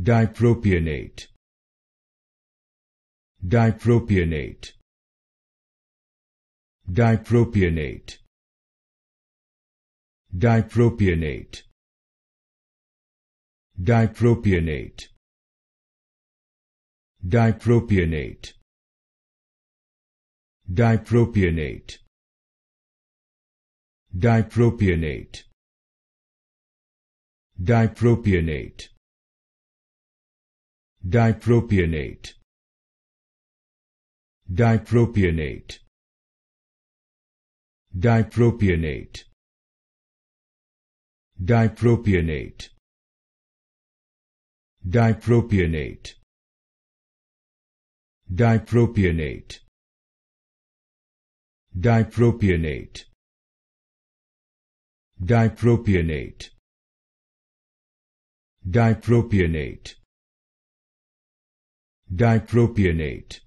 dipropionate dipropionate dipropionate dipropionate dipropionate dipropionate dipropionate dipropionate dipropionate dipropionate dipropionate dipropionate dipropionate dipropionate dipropionate dipropionate dipropionate dipropionate dipropionate